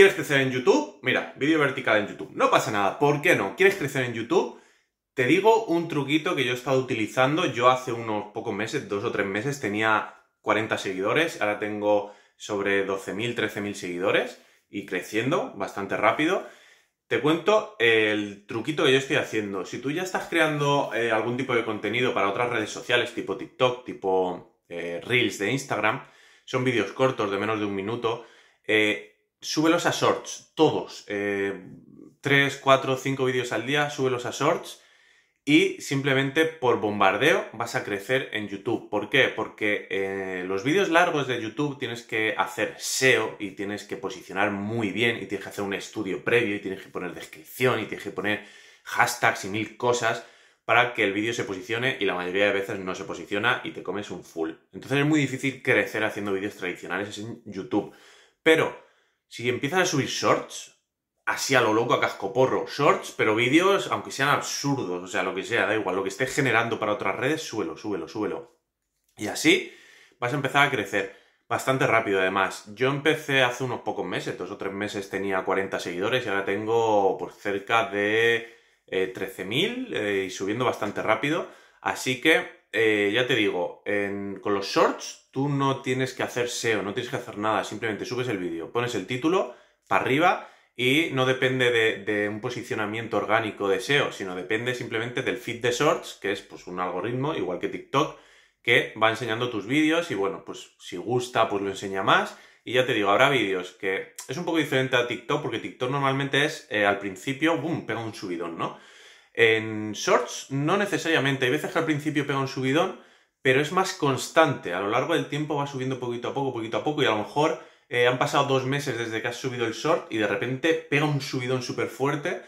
¿Quieres crecer en YouTube? Mira, vídeo vertical en YouTube. No pasa nada, ¿por qué no? ¿Quieres crecer en YouTube? Te digo un truquito que yo he estado utilizando. Yo hace unos pocos meses, dos o tres meses, tenía 40 seguidores. Ahora tengo sobre 12.000, 13.000 seguidores y creciendo bastante rápido. Te cuento el truquito que yo estoy haciendo. Si tú ya estás creando eh, algún tipo de contenido para otras redes sociales, tipo TikTok, tipo eh, Reels de Instagram, son vídeos cortos de menos de un minuto, eh, súbelos a shorts, todos. Eh, 3, 4, 5 vídeos al día, súbelos a shorts y simplemente por bombardeo vas a crecer en YouTube. ¿Por qué? Porque eh, los vídeos largos de YouTube tienes que hacer SEO y tienes que posicionar muy bien y tienes que hacer un estudio previo y tienes que poner descripción y tienes que poner hashtags y mil cosas para que el vídeo se posicione y la mayoría de veces no se posiciona y te comes un full. Entonces es muy difícil crecer haciendo vídeos tradicionales en YouTube. Pero si empiezas a subir shorts, así a lo loco, a cascoporro, shorts, pero vídeos, aunque sean absurdos, o sea, lo que sea, da igual, lo que estés generando para otras redes, súbelo, súbelo, súbelo. Y así vas a empezar a crecer bastante rápido además. Yo empecé hace unos pocos meses, dos o tres meses tenía 40 seguidores y ahora tengo por pues, cerca de 13.000 eh, eh, y subiendo bastante rápido. Así que eh, ya te digo, con los shorts tú no tienes que hacer SEO, no tienes que hacer nada, simplemente subes el vídeo, pones el título para arriba y no depende de, un posicionamiento orgánico de SEO, sino depende simplemente del feed de shorts, que es pues un algoritmo, igual que TikTok, que va enseñando tus vídeos y bueno, pues si gusta, pues lo enseña más. Y ya te digo, habrá vídeos que es un poco diferente a TikTok, porque TikTok normalmente es eh, al principio, boom, pega un subidón, ¿no? En shorts no necesariamente, hay veces que al principio pega un subidón, pero es más constante, a lo largo del tiempo va subiendo poquito a poco, poquito a poco y a lo mejor eh, han pasado dos meses desde que has subido el short y de repente pega un subidón súper fuerte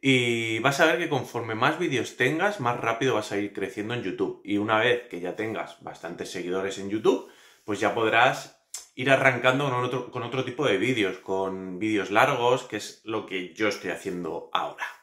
y vas a ver que conforme más vídeos tengas, más rápido vas a ir creciendo en YouTube. Y una vez que ya tengas bastantes seguidores en YouTube, pues ya podrás ir arrancando con otro tipo de vídeos, con vídeos largos, que es lo que yo estoy haciendo ahora.